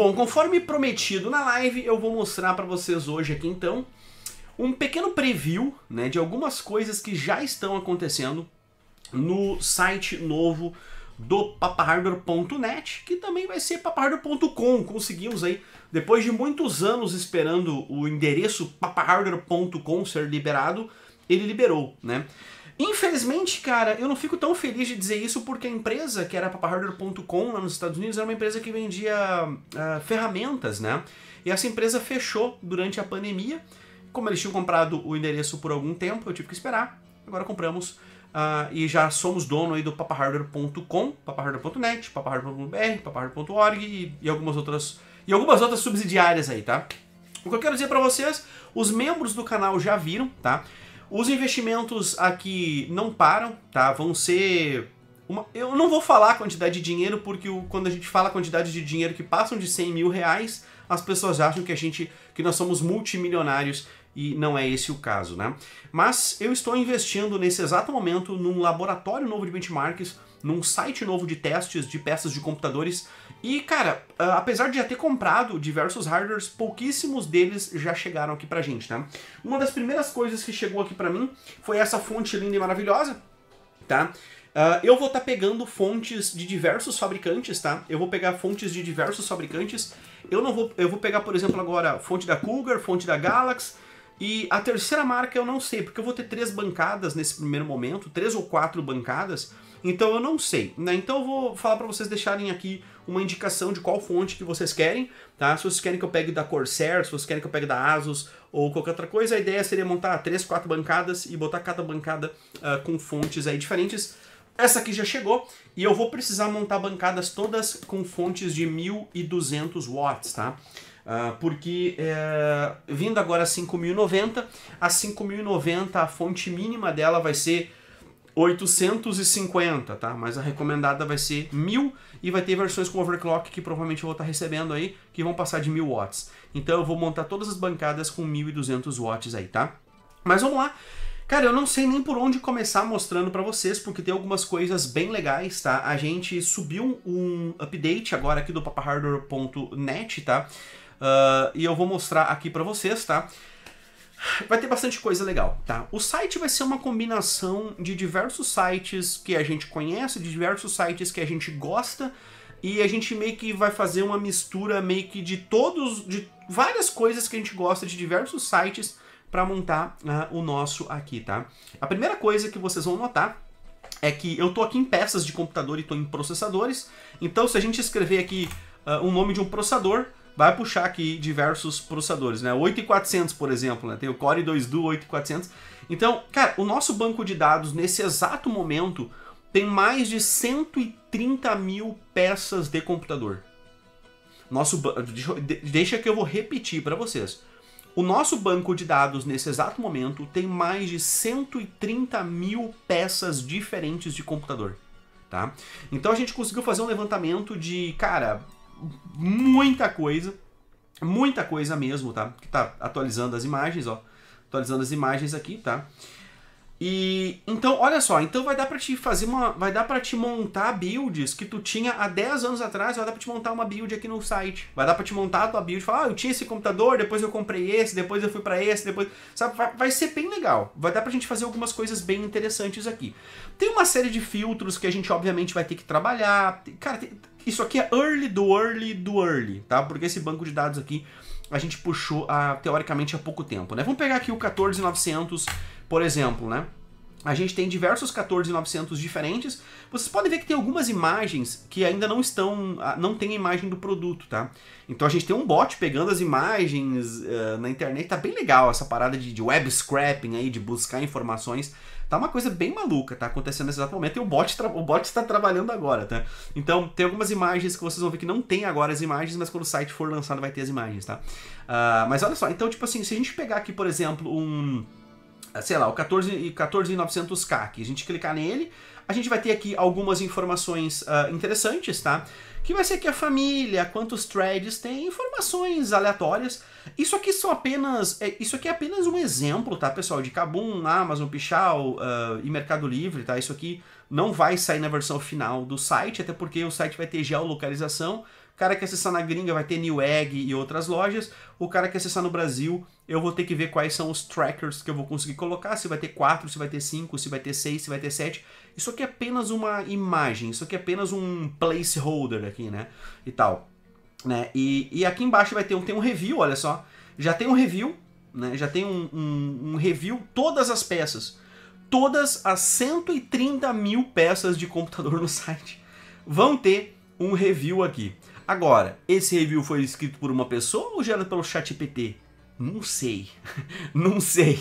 Bom, conforme prometido na live, eu vou mostrar para vocês hoje aqui então um pequeno preview né, de algumas coisas que já estão acontecendo no site novo do papahardware.net, que também vai ser papahardware.com. Conseguimos aí, depois de muitos anos esperando o endereço papahardware.com ser liberado, ele liberou, né? Infelizmente, cara, eu não fico tão feliz de dizer isso porque a empresa, que era papaharder.com papahardware.com lá nos Estados Unidos, era uma empresa que vendia uh, ferramentas, né? E essa empresa fechou durante a pandemia. Como eles tinham comprado o endereço por algum tempo, eu tive que esperar. Agora compramos uh, e já somos dono aí do papahardware.com, papahardware.net, papahardware.br, papahardware.org e, e algumas outras e algumas outras subsidiárias aí, tá? O que eu quero dizer para vocês, os membros do canal já viram, tá? Os investimentos aqui não param, tá? Vão ser. Uma... Eu não vou falar a quantidade de dinheiro, porque o... quando a gente fala a quantidade de dinheiro que passam de 100 mil reais, as pessoas acham que a gente. que nós somos multimilionários e não é esse o caso, né? Mas eu estou investindo nesse exato momento num laboratório novo de benchmarks num site novo de testes de peças de computadores. E, cara, apesar de já ter comprado diversos hardwares, pouquíssimos deles já chegaram aqui pra gente, né? Uma das primeiras coisas que chegou aqui pra mim foi essa fonte linda e maravilhosa, tá? Uh, eu vou estar tá pegando fontes de diversos fabricantes, tá? Eu vou pegar fontes de diversos fabricantes. Eu não vou, eu vou pegar, por exemplo, agora fonte da Cougar, fonte da Galaxy, e a terceira marca eu não sei, porque eu vou ter três bancadas nesse primeiro momento, três ou quatro bancadas. Então eu não sei, né? Então eu vou falar para vocês deixarem aqui uma indicação de qual fonte que vocês querem, tá? Se vocês querem que eu pegue da Corsair, se vocês querem que eu pegue da Asus ou qualquer outra coisa, a ideia seria montar três, quatro bancadas e botar cada bancada uh, com fontes aí diferentes. Essa aqui já chegou e eu vou precisar montar bancadas todas com fontes de 1200 watts, tá? Uh, porque eh, vindo agora a 5090, a 5090 a fonte mínima dela vai ser 850, tá? Mas a recomendada vai ser 1000 e vai ter versões com overclock que provavelmente eu vou estar tá recebendo aí, que vão passar de 1000 watts. Então eu vou montar todas as bancadas com 1200 watts aí, tá? Mas vamos lá. Cara, eu não sei nem por onde começar mostrando para vocês, porque tem algumas coisas bem legais, tá? A gente subiu um update agora aqui do papahardware.net, tá? Uh, e eu vou mostrar aqui para vocês, tá? Vai ter bastante coisa legal, tá? O site vai ser uma combinação de diversos sites que a gente conhece, de diversos sites que a gente gosta, e a gente meio que vai fazer uma mistura meio que de todos, de várias coisas que a gente gosta de diversos sites para montar uh, o nosso aqui, tá? A primeira coisa que vocês vão notar é que eu tô aqui em peças de computador e tô em processadores, então se a gente escrever aqui uh, o nome de um processador, vai puxar aqui diversos processadores, né? 8400, por exemplo, né? Tem o Core 2 Duo 8400. Então, cara, o nosso banco de dados nesse exato momento tem mais de 130 mil peças de computador. Nosso deixa, deixa que eu vou repetir para vocês. O nosso banco de dados nesse exato momento tem mais de 130 mil peças diferentes de computador, tá? Então a gente conseguiu fazer um levantamento de, cara, muita coisa, muita coisa mesmo, tá? Que tá atualizando as imagens, ó. Atualizando as imagens aqui, tá? E então, olha só, então vai dar para te fazer uma, vai dar para te montar builds que tu tinha há 10 anos atrás, vai dar para te montar uma build aqui no site. Vai dar para te montar a tua build, falar, ah, eu tinha esse computador, depois eu comprei esse, depois eu fui para esse, depois, sabe, vai, vai, ser bem legal. Vai dar pra gente fazer algumas coisas bem interessantes aqui. Tem uma série de filtros que a gente obviamente vai ter que trabalhar. Cara, tem, isso aqui é early do early do early, tá? Porque esse banco de dados aqui a gente puxou a, teoricamente há pouco tempo, né? Vamos pegar aqui o 14900, por exemplo, né? A gente tem diversos 14900 diferentes. Vocês podem ver que tem algumas imagens que ainda não estão, não tem a imagem do produto, tá? Então a gente tem um bot pegando as imagens uh, na internet, tá bem legal essa parada de, de web scrapping aí, de buscar informações Tá uma coisa bem maluca, tá acontecendo nesse exato momento e o bot, o bot está trabalhando agora, tá? Então, tem algumas imagens que vocês vão ver que não tem agora as imagens, mas quando o site for lançado vai ter as imagens, tá? Uh, mas olha só, então, tipo assim, se a gente pegar aqui, por exemplo, um ah, sei lá, o 14, 14900K, que a gente clicar nele, a gente vai ter aqui algumas informações uh, interessantes, tá? que vai ser que a família, quantos threads tem, informações aleatórias. Isso aqui são apenas, é, isso aqui é apenas um exemplo, tá, pessoal, de Kabum, Amazon, Pichal uh, ah, e Mercado Livre, tá? Isso aqui não vai sair na versão final do site, até porque o site vai ter geolocalização cara que acessar na gringa vai ter New Egg e outras lojas. O cara que acessar no Brasil, eu vou ter que ver quais são os trackers que eu vou conseguir colocar, se vai ter 4, se vai ter 5, se vai ter 6, se vai ter 7. Isso aqui é apenas uma imagem, isso aqui é apenas um placeholder aqui, né? E tal. Né? E, e aqui embaixo vai ter um, tem um review, olha só. Já tem um review, né? Já tem um, um, um review, todas as peças. Todas as 130 mil peças de computador no site vão ter um review aqui. Agora, esse review foi escrito por uma pessoa ou gerado pelo ChatGPT? Não sei, não sei,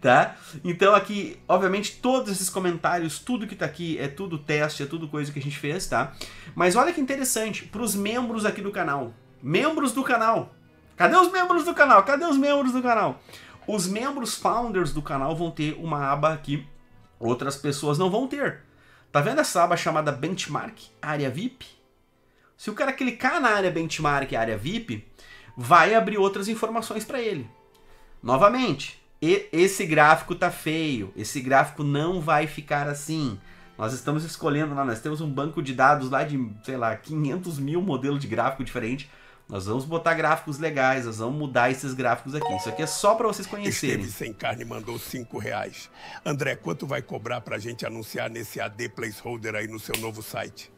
tá? Então aqui, obviamente, todos esses comentários, tudo que tá aqui é tudo teste, é tudo coisa que a gente fez, tá? Mas olha que interessante, para os membros aqui do canal, membros do canal, cadê os membros do canal? Cadê os membros do canal? Os membros founders do canal vão ter uma aba aqui, outras pessoas não vão ter. Tá vendo essa aba chamada Benchmark, área VIP? Se o cara clicar na área benchmark, área VIP, vai abrir outras informações para ele. Novamente, esse gráfico tá feio, esse gráfico não vai ficar assim. Nós estamos escolhendo lá, nós temos um banco de dados lá de, sei lá, 500 mil modelos de gráfico diferente. Nós vamos botar gráficos legais, nós vamos mudar esses gráficos aqui. Isso aqui é só para vocês conhecerem. Esteve sem carne mandou cinco reais. André, quanto vai cobrar para a gente anunciar nesse AD placeholder aí no seu novo site?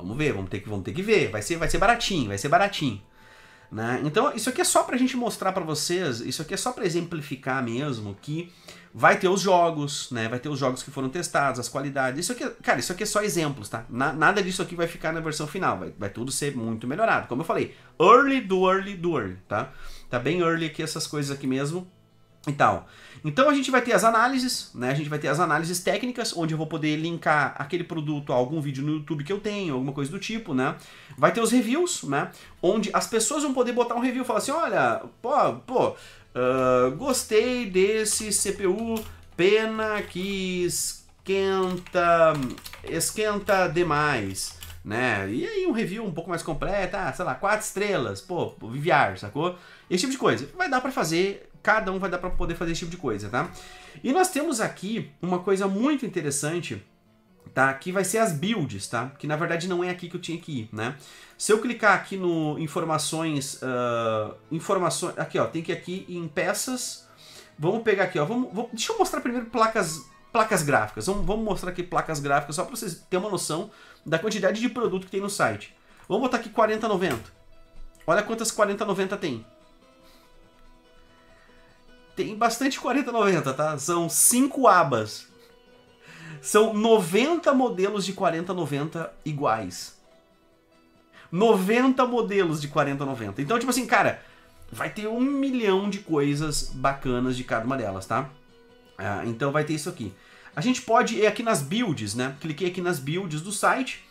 Vamos ver, vamos ter que, vamos ter que ver. Vai ser, vai ser baratinho, vai ser baratinho. Né? Então, isso aqui é só pra gente mostrar para vocês, isso aqui é só para exemplificar mesmo que vai ter os jogos, né? Vai ter os jogos que foram testados, as qualidades. Isso aqui, cara, isso aqui é só exemplos, tá? Na, nada disso aqui vai ficar na versão final, vai, vai tudo ser muito melhorado. Como eu falei, early do early do early, tá? Tá bem early aqui essas coisas aqui mesmo e tal. Então a gente vai ter as análises, né? A gente vai ter as análises técnicas, onde eu vou poder linkar aquele produto a algum vídeo no YouTube que eu tenho, alguma coisa do tipo, né? Vai ter os reviews, né? Onde as pessoas vão poder botar um review e falar assim, olha, pô, pô, uh, gostei desse CPU, pena que esquenta, esquenta demais né? E aí um review um pouco mais completo, ah, sei lá, quatro estrelas, pô, Viviar, sacou? Esse tipo de coisa. Vai dar para fazer cada um vai dar para poder fazer esse tipo de coisa, tá? E nós temos aqui uma coisa muito interessante, tá? Que vai ser as builds, tá? Que na verdade não é aqui que eu tinha que ir, né? Se eu clicar aqui no informações, uh, ah, informações, aqui ó, tem que ir aqui em peças. Vamos pegar aqui, ó, vamos, deixa eu mostrar primeiro placas placas gráficas. Vamos, vamos mostrar aqui placas gráficas só para vocês terem uma noção da quantidade de produto que tem no site. Vamos botar aqui 4090. Olha quantas 4090 tem tem bastante 4090, tá? São cinco abas. São 90 modelos de 4090 iguais. 90 modelos de 4090. Então, tipo assim, cara, vai ter um milhão de coisas bacanas de cada uma delas, tá? Ah, então vai ter isso aqui. A gente pode ir aqui nas builds, né? Cliquei aqui nas builds do site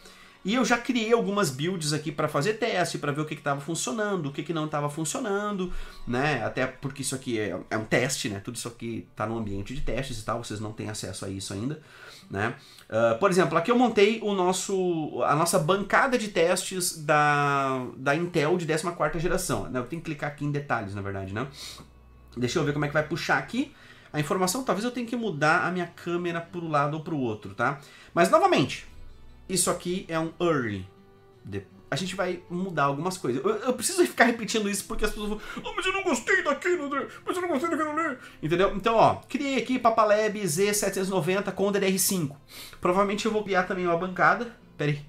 e eu já criei algumas builds aqui para fazer teste, para ver o que estava funcionando, o que, que não estava funcionando, né? Até porque isso aqui é, é, um teste, né? Tudo isso aqui está no ambiente de testes e tal, vocês não têm acesso a isso ainda, né? Uh, por exemplo, aqui eu montei o nosso, a nossa bancada de testes da, da Intel de 14ª geração. Né? Eu tenho que clicar aqui em detalhes, na verdade, né? Deixa eu ver como é que vai puxar aqui a informação. Talvez eu tenha que mudar a minha câmera para o lado ou para o outro, tá? Mas, novamente, isso aqui é um early. A gente vai mudar algumas coisas. Eu, eu preciso ficar repetindo isso porque as pessoas vão. Ah, oh, mas eu não gostei daquilo, mas eu não gostei daquilo, né? Entendeu? Então, ó, criei aqui Papalab Z790 com DDR5. Provavelmente eu vou criar também uma bancada. Pera aí.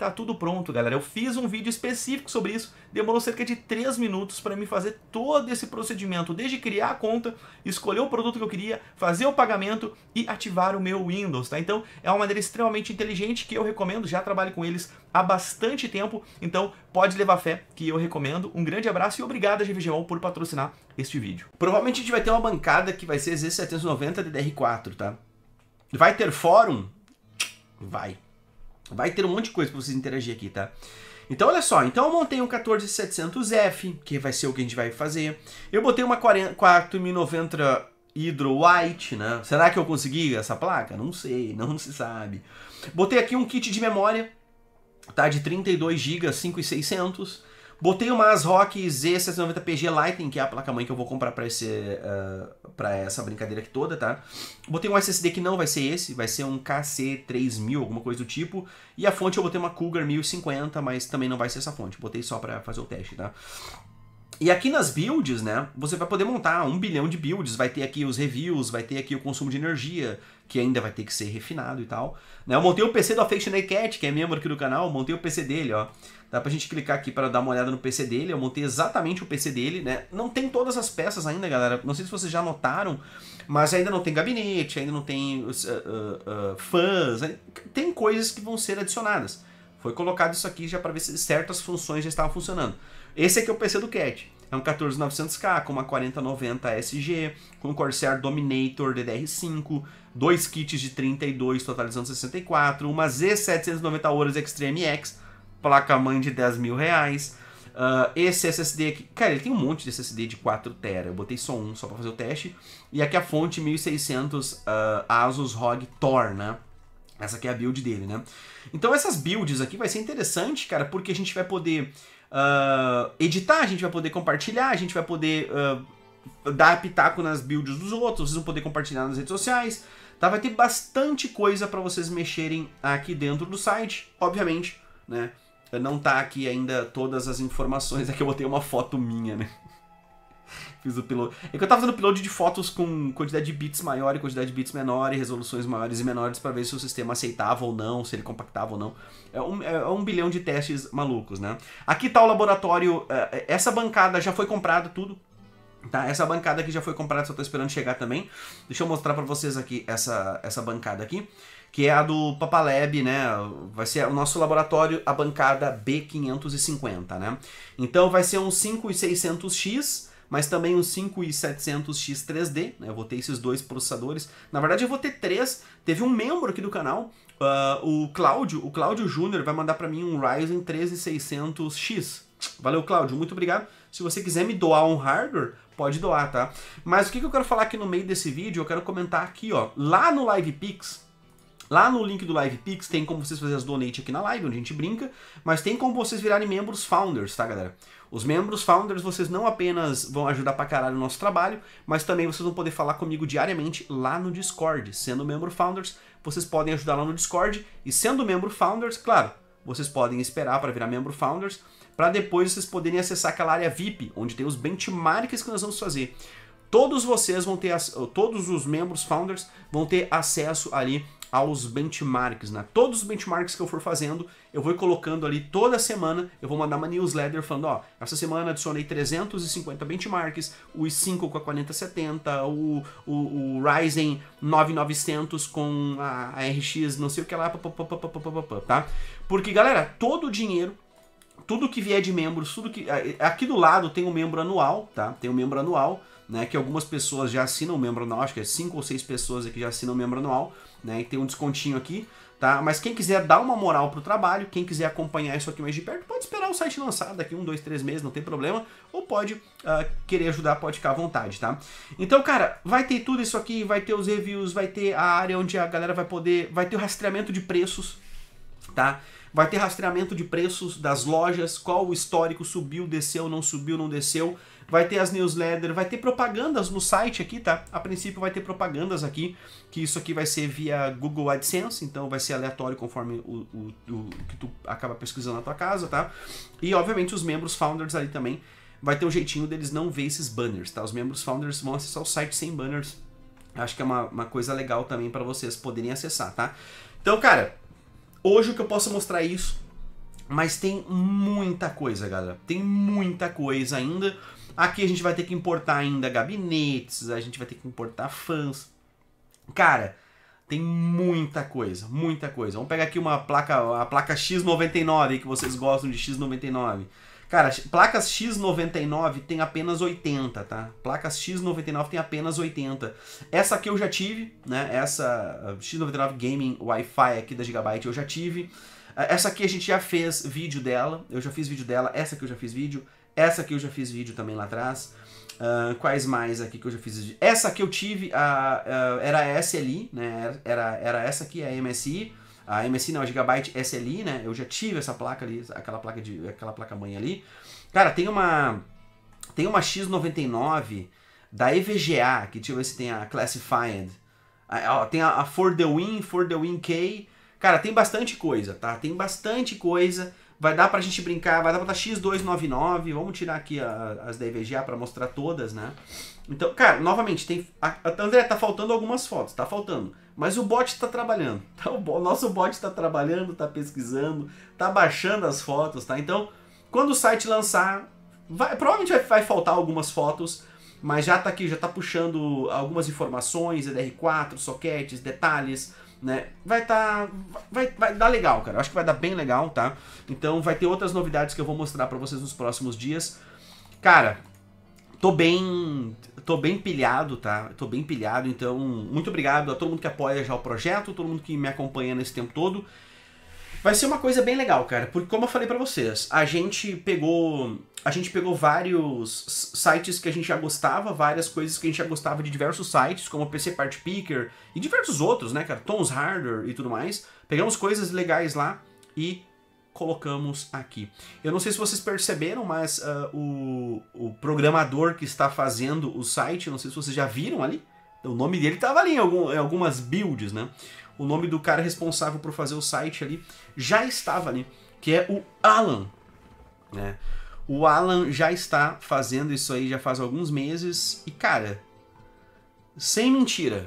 Tá tudo pronto, galera. Eu fiz um vídeo específico sobre isso. Demorou cerca de 3 minutos para mim fazer todo esse procedimento, desde criar a conta, escolher o produto que eu queria, fazer o pagamento e ativar o meu Windows, tá? Então, é uma maneira extremamente inteligente que eu recomendo, já trabalho com eles há bastante tempo, então pode levar fé que eu recomendo. Um grande abraço e obrigado a GVGO por patrocinar este vídeo. Provavelmente a gente vai ter uma bancada que vai ser Z790 DDR4, tá? Vai ter fórum? Vai. Vai ter um monte de coisa para vocês interagir aqui, tá? Então, olha só. Então, eu montei um 14700F, que vai ser o que a gente vai fazer. Eu botei uma 4090 Hydro White, né? Será que eu consegui essa placa? Não sei, não se sabe. Botei aqui um kit de memória, tá? De 32 GB, 5600. Botei uma ASRock Z790PG Lightning, que é a placa-mãe que eu vou comprar pra, esse, uh, pra essa brincadeira aqui toda, tá? Botei um SSD que não vai ser esse, vai ser um KC3000, alguma coisa do tipo. E a fonte eu botei uma Cougar 1050, mas também não vai ser essa fonte. Botei só pra fazer o teste, tá? E aqui nas builds, né, você vai poder montar um bilhão de builds, vai ter aqui os reviews, vai ter aqui o consumo de energia, que ainda vai ter que ser refinado e tal. Né, eu montei o PC do Affectionate Cat, que é membro aqui do canal, montei o PC dele, ó. Dá pra gente clicar aqui para dar uma olhada no PC dele, eu montei exatamente o PC dele, né. Não tem todas as peças ainda, galera, não sei se vocês já notaram, mas ainda não tem gabinete, ainda não tem uh, uh, uh fãs, né. tem coisas que vão ser adicionadas. Foi colocado isso aqui já para ver se certas funções já estavam funcionando. Esse aqui é o PC do Cat. É um 14900K com uma 4090 SG, com Corsair Dominator DDR5, dois kits de 32, totalizando 64, uma Z790 horas Extreme X, placa-mãe de 10 mil reais. Uh, esse SSD aqui, cara, ele tem um monte de SSD de 4 tera. Eu botei só um só para fazer o teste. E aqui a fonte 1600 uh, ah, Asus ROG Thor, né? Essa aqui é a build dele, né? Então essas builds aqui vai ser interessante, cara, porque a gente vai poder uh, editar, a gente vai poder compartilhar, a gente vai poder uh, dar pitaco nas builds dos outros, vocês vão poder compartilhar nas redes sociais. Tá? Vai ter bastante coisa para vocês mexerem aqui dentro do site, obviamente, né? Não tá aqui ainda todas as informações, aqui é eu botei uma foto minha, né? Fiz o upload. É que eu tava fazendo upload de fotos com quantidade de bits maior e quantidade de bits menor e resoluções maiores e menores para ver se o sistema aceitava ou não, se ele compactava ou não. É um, é, é um bilhão de testes malucos, né? Aqui tá o laboratório. É, é, essa bancada já foi comprada tudo. Tá, essa bancada aqui já foi comprada, só tô esperando chegar também. Deixa eu mostrar para vocês aqui essa, essa bancada aqui que é a do Papalab, né? Vai ser o nosso laboratório, a bancada B550, né? Então vai ser um 5600X mas também um 5700X 3D, né? Eu vou ter esses dois processadores. Na verdade, eu vou ter três. Teve um membro aqui do canal, uh, o Cláudio, o Cláudio Júnior vai mandar para mim um Ryzen 13600X. Valeu, Cláudio, muito obrigado. Se você quiser me doar um hardware, pode doar, tá? Mas o que, eu quero falar aqui no meio desse vídeo, eu quero comentar aqui, ó, lá no LivePix, Lá no link do LivePix tem como vocês fazerem as donate aqui na live, onde a gente brinca, mas tem como vocês virarem membros founders, tá, galera? Os membros founders, vocês não apenas vão ajudar pra caralho o nosso trabalho, mas também vocês vão poder falar comigo diariamente lá no Discord. Sendo membro founders, vocês podem ajudar lá no Discord. E sendo membro founders, claro, vocês podem esperar para virar membro founders, para depois vocês poderem acessar aquela área VIP, onde tem os benchmarks que nós vamos fazer. Todos vocês vão ter, todos os membros founders vão ter acesso ali aos benchmarks, né? Todos os benchmarks que eu for fazendo, eu vou colocando ali toda semana, eu vou mandar uma newsletter falando, ó, essa semana adicionei 350 benchmarks, os 5 com a 4070, o, o, o Ryzen 9900 com a, a RX não sei o que lá, papapá, tá? Porque, galera, todo o dinheiro tudo que vier de membros, tudo que aqui do lado tem o um membro anual, tá? Tem o um membro anual né? Que algumas pessoas já assinam membro anual, acho que é 5 ou 6 pessoas aqui já assinam membro anual, né? E tem um descontinho aqui, tá? Mas quem quiser dar uma moral pro trabalho, quem quiser acompanhar isso aqui mais de perto, pode esperar o site lançar daqui um, dois, três meses, não tem problema, ou pode uh, querer ajudar, pode ficar à vontade, tá? Então, cara, vai ter tudo isso aqui, vai ter os reviews, vai ter a área onde a galera vai poder, vai ter o rastreamento de preços, tá? Vai ter rastreamento de preços das lojas, qual o histórico, subiu, desceu, não subiu, não desceu vai ter as newsletters, vai ter propagandas no site aqui, tá? A princípio vai ter propagandas aqui, que isso aqui vai ser via Google AdSense, então vai ser aleatório conforme o, o, o que tu acaba pesquisando na tua casa, tá? E obviamente os membros founders ali também vai ter um jeitinho deles não ver esses banners, tá? Os membros founders vão acessar o site sem banners. Acho que é uma, uma coisa legal também para vocês poderem acessar, tá? Então, cara, hoje o que eu posso mostrar é isso, mas tem muita coisa, galera. Tem muita coisa ainda. Aqui a gente vai ter que importar ainda gabinetes, a gente vai ter que importar fãs. Cara, tem muita coisa, muita coisa. Vamos pegar aqui uma placa, a placa X99 que vocês gostam de X99. Cara, placas X99 tem apenas 80, tá? Placas X99 tem apenas 80. Essa aqui eu já tive, né? Essa X99 Gaming Wi-Fi aqui da Gigabyte eu já tive. Eh, essa aqui a gente já fez vídeo dela, eu já fiz vídeo dela, essa aqui eu já fiz vídeo. Essa aqui eu já fiz vídeo também lá atrás. Uh, quais mais aqui que eu já fiz? Essa que eu tive, a, era a SLI, né? Era, era essa aqui, a MSI. A MSI não, a Gigabyte SLI, né? Eu já tive essa placa ali, aquela placa de aquela placa mãe ali. Cara, tem uma tem uma X99 da EVGA, que tipo esse tem a Classified. tem a, a For the Win, For the Win K. Cara, tem bastante coisa, tá? Tem bastante coisa Vai dar pra gente brincar, vai dar pra dar X299, vamos tirar aqui a, as da EVGA pra mostrar todas, né? Então, cara, novamente, tem. A, a, André, tá faltando algumas fotos, tá faltando. Mas o bot tá trabalhando, tá? O, o nosso bot tá trabalhando, tá pesquisando, tá baixando as fotos, tá? Então, quando o site lançar, vai, provavelmente vai, vai faltar algumas fotos, mas já tá aqui, já tá puxando algumas informações, EDR4, soquetes, detalhes, né? Vai tá vai, vai dar legal, cara. Eu acho que vai dar bem legal, tá? Então vai ter outras novidades que eu vou mostrar para vocês nos próximos dias. Cara, tô bem tô bem pilhado, tá? Tô bem pilhado, então muito obrigado a todo mundo que apoia já o projeto, todo mundo que me acompanha nesse tempo todo. Vai ser uma coisa bem legal, cara, porque como eu falei para vocês, a gente pegou a gente pegou vários sites que a gente já gostava, várias coisas que a gente já gostava de diversos sites, como PC Part Picker e diversos outros, né, cara? Tons Hardware e tudo mais. Pegamos coisas legais lá e colocamos aqui. Eu não sei se vocês perceberam, mas uh, o, o programador que está fazendo o site, não sei se vocês já viram ali, o nome dele estava ali em, algum, em algumas builds, né? O nome do cara responsável por fazer o site ali já estava ali, que é o Alan, né? O Alan já está fazendo isso aí já faz alguns meses e cara, sem mentira.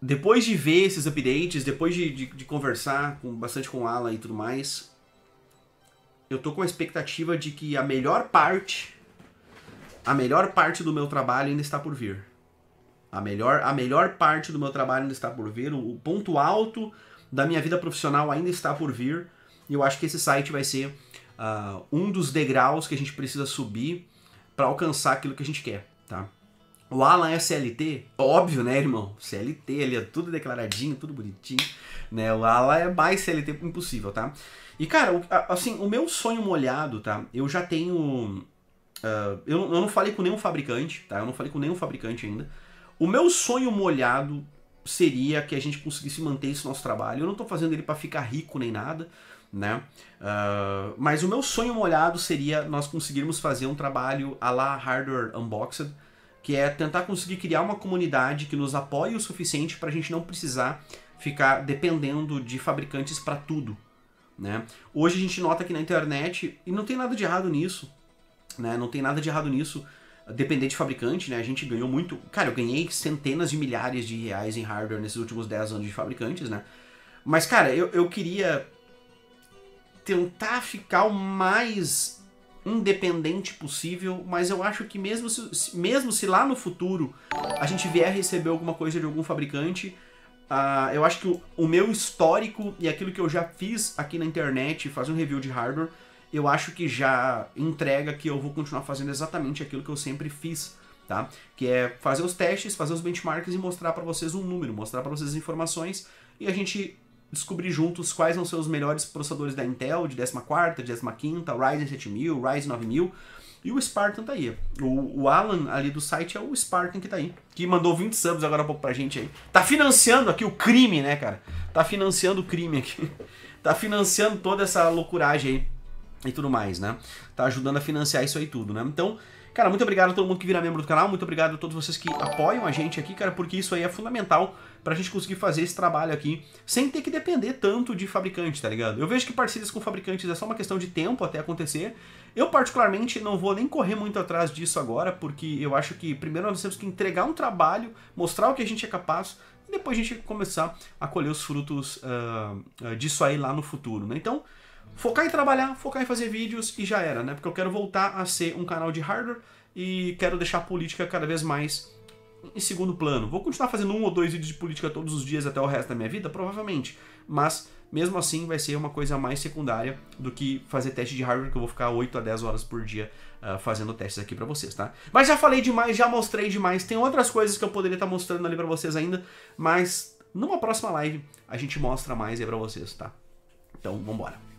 Depois de ver esses updates, depois de, de, de conversar com, bastante com o Alan e tudo mais, eu tô com a expectativa de que a melhor parte, a melhor parte do meu trabalho ainda está por vir. A melhor, a melhor parte do meu trabalho ainda está por vir, o, o ponto alto da minha vida profissional ainda está por vir. E eu acho que esse site vai ser uh, um dos degraus que a gente precisa subir para alcançar aquilo que a gente quer, tá? O Alan é CLT, óbvio, né, irmão? CLT, ele é tudo declaradinho, tudo bonitinho, né? O Alan é mais CLT impossível, tá? E, cara, o, assim, o meu sonho molhado, tá? Eu já tenho... Uh, eu, eu não falei com nenhum fabricante, tá? Eu não falei com nenhum fabricante ainda. O meu sonho molhado seria que a gente conseguisse manter esse nosso trabalho. Eu não tô fazendo ele para ficar rico nem nada né? Uh, mas o meu sonho molhado seria nós conseguirmos fazer um trabalho a la Hardware Unboxed, que é tentar conseguir criar uma comunidade que nos apoie o suficiente para a gente não precisar ficar dependendo de fabricantes para tudo. Né? Hoje a gente nota que na internet, e não tem nada de errado nisso, né? não tem nada de errado nisso, depender de fabricante, né? a gente ganhou muito. Cara, eu ganhei centenas de milhares de reais em hardware nesses últimos 10 anos de fabricantes. né? Mas, cara, eu, eu queria tentar ficar o mais independente possível, mas eu acho que mesmo se, mesmo se lá no futuro a gente vier receber alguma coisa de algum fabricante, uh, eu acho que o, o, meu histórico e aquilo que eu já fiz aqui na internet, fazer um review de hardware, eu acho que já entrega que eu vou continuar fazendo exatamente aquilo que eu sempre fiz, tá? Que é fazer os testes, fazer os benchmarks e mostrar para vocês um número, mostrar para vocês as informações e a gente descobrir juntos quais vão ser os melhores processadores da Intel, de 14, 15, Ryzen 7000, Ryzen 9000. E o Spartan tá aí. O, o, Alan ali do site é o Spartan que tá aí. Que mandou 20 subs agora há pouco pra gente aí. Tá financiando aqui o crime, né, cara? Tá financiando o crime aqui. Tá financiando toda essa loucuragem aí. E tudo mais, né? Tá ajudando a financiar isso aí tudo, né? Então, Cara, muito obrigado a todo mundo que vira membro do canal, muito obrigado a todos vocês que apoiam a gente aqui, cara, porque isso aí é fundamental pra gente conseguir fazer esse trabalho aqui sem ter que depender tanto de fabricante, tá ligado? Eu vejo que parcerias com fabricantes é só uma questão de tempo até acontecer. Eu, particularmente, não vou nem correr muito atrás disso agora, porque eu acho que primeiro nós temos que entregar um trabalho, mostrar o que a gente é capaz, e depois a gente começar a colher os frutos uh, disso aí lá no futuro, né? Então, focar em trabalhar, focar em fazer vídeos e já era, né? Porque eu quero voltar a ser um canal de hardware e quero deixar a política cada vez mais em segundo plano. Vou continuar fazendo um ou dois vídeos de política todos os dias até o resto da minha vida? Provavelmente. Mas mesmo assim vai ser uma coisa mais secundária do que fazer teste de hardware, que eu vou ficar 8 a 10 horas por dia uh, fazendo testes aqui para vocês, tá? Mas já falei demais, já mostrei demais. Tem outras coisas que eu poderia estar tá mostrando ali para vocês ainda, mas numa próxima live a gente mostra mais aí para vocês, tá? Então, vambora.